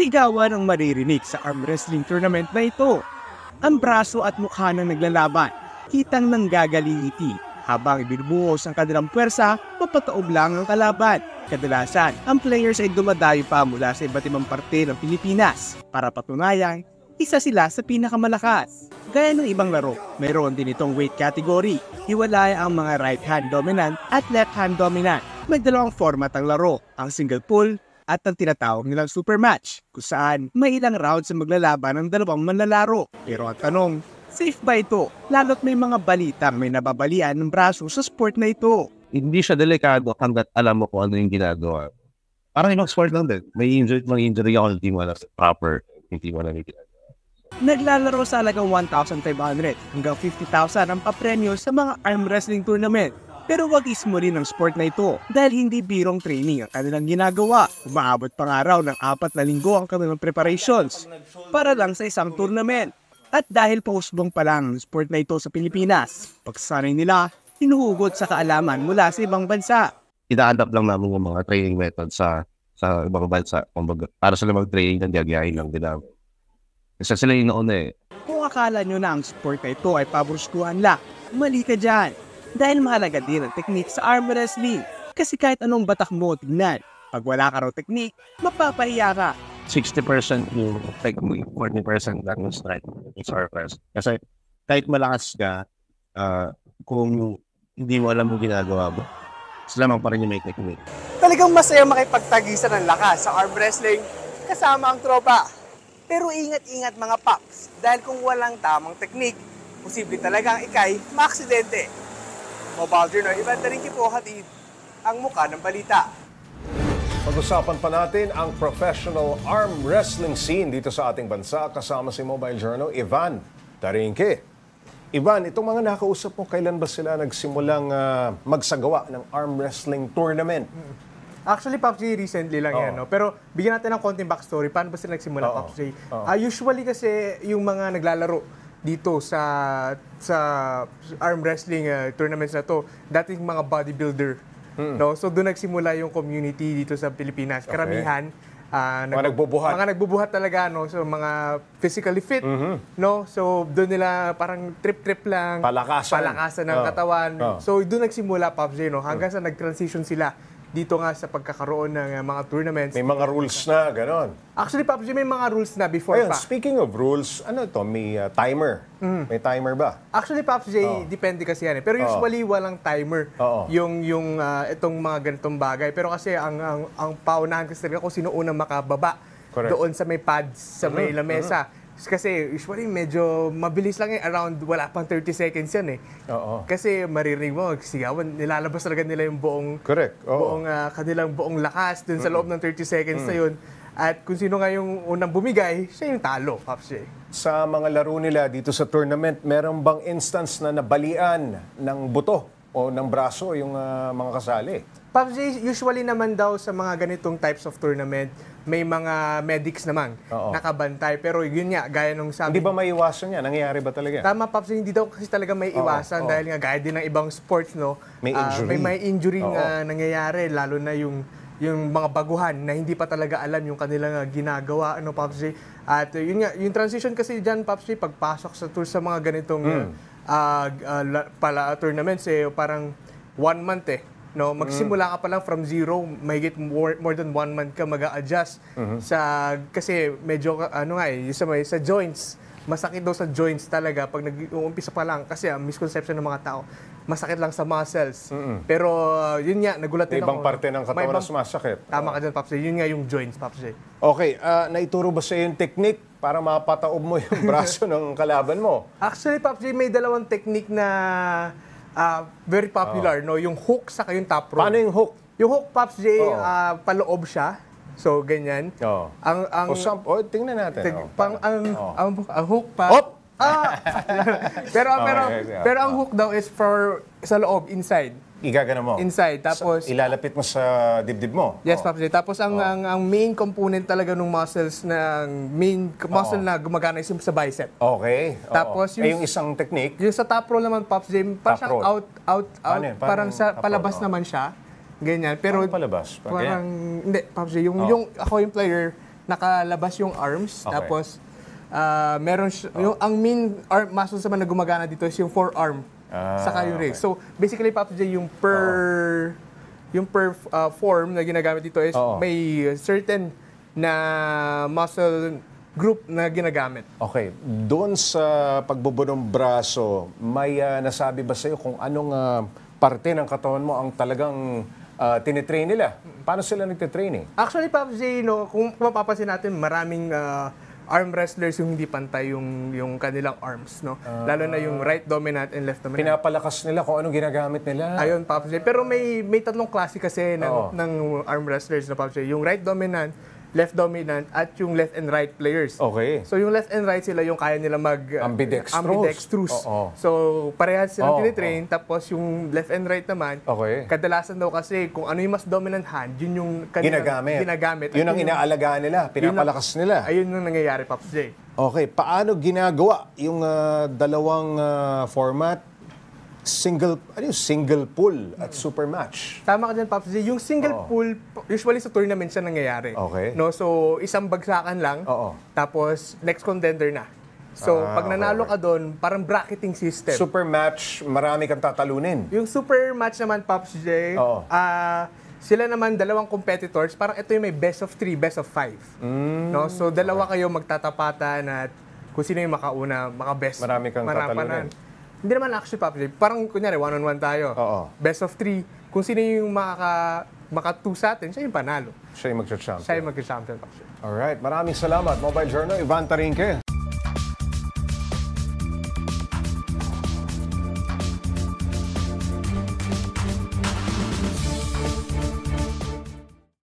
sigawan ang maririnig sa arm wrestling tournament na ito. Ang braso at mukha ng naglalaban, kitang nanggagalingiti habang ibinubuhos ang kanilang pwersa, papataob lang ang kalaban. Kadalasan, ang players ay dumadayo pa mula sa iba't ibang parte ng Pilipinas para patunayan, isa sila sa pinakamalakas. Gaya ng ibang laro, mayroon din itong weight category. Hiwalay ang mga right hand dominant at left hand dominant. May dalawang format ang laro, ang single pull at ang tinatawag nilang super match kung saan may ilang rounds ang maglalaban ng dalawang manlalaro. Pero ang tanong, safe ba ito? Lalo't may mga balita may nababalian ng braso sa sport na ito. Hindi siya delikado hanggat alam mo kung ano yung ginagawa. Parang ibang sport lang din. May injury, may injury ako, hindi mo proper. Hindi mo alam Naglalaro sa halagang 1,500 hanggang 50,000 ang papremyo sa mga arm wrestling tournament pero wagis mo rin ang sport na ito dahil hindi birong training ang kanilang ginagawa. Umaabot pa nga raw ng apat na linggo ang kanilang preparations para lang sa isang tournament. At dahil pausbong pa lang ang sport na ito sa Pilipinas, pagsasanay nila, hinuhugot sa kaalaman mula sa ibang bansa. Ina-adapt lang namin yung mga training method sa sa ibang bansa. Kumbaga, para sila mag-training ng diagayain lang din namin. Kasi sila yung nauna eh. Kung akala nyo na ang sport na ito ay paborskuhan lang, mali ka dyan. Dahil mahalaga din ang technique sa arm wrestling. Kasi kahit anong batak mo tignan, pag wala ka raw technique, mapapahiya ka. 60% yung technique, 40% lang yung strength, yung surface. Kasi kahit malakas ka, uh, kung hindi mo alam mo ginagawa mo, sila lang pa rin yung may technique. Talagang masaya makipagtagisa ng lakas sa arm wrestling kasama ang tropa. Pero ingat-ingat mga paps, dahil kung walang tamang technique, posible talagang ikay maaksidente. Mobile Journal, ibang rin po hatid ang muka ng balita. Pag-usapan pa natin ang professional arm wrestling scene dito sa ating bansa kasama si Mobile Journal Ivan Tarinke. Ivan, itong mga nakausap mo, kailan ba sila nagsimulang uh, magsagawa ng arm wrestling tournament? Actually, Pops recently lang oh. yan. No? Pero bigyan natin ng konting backstory. Paano ba sila nagsimula, oh. Pops J? Oh. Ah, uh, usually kasi yung mga naglalaro dito sa sa arm wrestling uh, tournaments na to, dating mga bodybuilder. Hmm. No? So doon nagsimula yung community dito sa Pilipinas. Okay. Karamihan uh, mga nag- nagbubuhat. Mga nagbubuhat talaga no, so mga physically fit, mm-hmm. no. So doon nila parang trip-trip lang, palakasan, palakasan ng oh. katawan. Oh. So doon nagsimula Pops J, eh, no, hanggang mm. sa nag-transition sila dito nga sa pagkakaroon ng uh, mga tournaments. May mga rules na, ganon. Actually, Papa G, may mga rules na before Ayun, pa. Speaking of rules, ano to? May uh, timer. Mm. May timer ba? Actually, Pops J, oh. depende kasi yan. Eh. Pero oh. usually, oh. walang timer oh. yung, yung uh, itong mga ganitong bagay. Pero kasi ang, ang, ang paunahan kasi talaga kung sino unang makababa Correct. doon sa may pads, sa mm-hmm. may lamesa. Mm-hmm kasi usually medyo mabilis lang eh. Around, wala pang 30 seconds yan eh. Oo. Kasi maririnig mo, sigawan, nilalabas talaga nila yung buong... Correct. Oo. Buong, uh, kanilang buong lakas dun sa loob ng 30 seconds mm. na yun. At kung sino nga yung unang bumigay, siya yung talo, Pops Sa mga laro nila dito sa tournament, meron bang instance na nabalian ng buto o ng braso yung uh, mga kasali. Pops usually naman daw sa mga ganitong types of tournament, may mga medics naman Oo. nakabantay. Pero yun nga, gaya nung sabi... Hindi ba may iwasan yan? Nangyayari ba talaga? Tama, Pops, hindi daw kasi talaga may iwasan Oo. dahil nga gaya din ng ibang sports, no? May ah, injury. Uh, may, may injury Oo. na nangyayari, lalo na yung yung mga baguhan na hindi pa talaga alam yung kanilang ginagawa ano Pops At yun nga, yung transition kasi diyan Pops pagpasok sa tour sa mga ganitong mm uh, uh, pala tournaments eh, parang one month eh. No, mm. magsimula ka pa lang from zero, mahigit more, more than one month ka mag-adjust mm-hmm. sa kasi medyo ano nga eh, sa, sa joints masakit daw sa joints talaga pag nag-uumpisa pa lang kasi ang misconception ng mga tao masakit lang sa muscles. Mm-hmm. Pero uh, yun nga, nagulat din ako. Ibang parte ng katawan ibang, na sumasakit. Tama oh. ka dyan, Papsi. Yun nga yung joints, Papsi. Okay, uh, naituro ba sa yung technique para mapataob mo yung braso ng kalaban mo. Actually, Pop J, may dalawang technique na uh, very popular, oh. no? Yung hook sa kayong top rope. Paano yung hook? Yung hook, Pops J, oh. uh, paloob siya. So, ganyan. Oh. Ang, ang, o, oh, some, oh, tingnan natin. Tig, oh, pang, ang, oh. ang, ang hook pa. Op! Ah! pero, pero, okay, pero ang oh. hook daw is for sa loob, inside igagana mo. Inside. Tapos... Sa, ilalapit mo sa dibdib mo. Yes, oh. Papi Jay. Tapos ang, oh. ang, ang main component talaga ng muscles na main muscle oh. na gumagana is sa bicep. Okay. Oh. Tapos eh, yung, eh, yung isang technique? Yung sa top roll naman, Papi Jay, parang out, out, out. Paano, parang sa palabas oh. naman siya. Ganyan. Pero... Paano palabas? Pa, parang... Hindi, Papi Jay. Yung, oh. yung, ako yung player, nakalabas yung arms. Okay. Tapos... Uh, meron oh. yung ang main arm muscles naman na gumagana dito is yung forearm. Ah, sa Kyrex. Okay. So basically Papa J, yung per oh. yung per uh, form na ginagamit dito is oh. may certain na muscle group na ginagamit. Okay. Doon sa pagbubo braso, may uh, nasabi ba sa'yo kung anong uh, parte ng katawan mo ang talagang uh, tinitrain nila? Paano sila nagtitraining? Eh? Actually, Papa J, no, kung mapapansin natin, maraming uh, arm wrestlers yung hindi pantay yung yung kanilang arms, no? Uh, Lalo na yung right dominant and left dominant. Pinapalakas nila kung anong ginagamit nila. Ayun, Papa Pero may may tatlong klase kasi ng, Oo. ng arm wrestlers na Papa Yung right dominant, left dominant at yung left and right players. Okay. So yung left and right sila yung kaya nila mag uh, ambidextrous. ambidextrous. Oo. So parehas sila Oo. tinitrain tapos yung left and right naman okay. kadalasan daw kasi kung ano yung mas dominant hand yun yung kanila, ginagamit. ginagamit. Yun ang yung- inaalagaan nila, pinapalakas nila. Ayun yung nangyayari Pops J. Okay, paano ginagawa yung ah, dalawang ah, format single ano yung single pool at mm. super match. Tama ka dyan, Pops. Yung single Oo. pool, usually sa tournament siya nangyayari. Okay. No? So, isang bagsakan lang, Oo. tapos next contender na. So, Ah, pag nanalo okay. ka doon, parang bracketing system. Super match, marami kang tatalunin. Yung super match naman, Pops J, Oo. ah, sila naman dalawang competitors, parang ito yung may best of three, best of five. Mm. no? So, dalawa kayo magtatapatan at kung sino yung makauna, maka best. Marami kang tatalunin. Hindi naman actually, Papa J. Parang, kunyari, one-on-one tayo. Oo. Best of three. Kung sino yung makaka, makatu sa atin, siya yung panalo. Siya yung magsa-champion. Siya yung magsa-champion, Papa J. Alright, maraming salamat. Mobile Journal, Ivan Tarinke.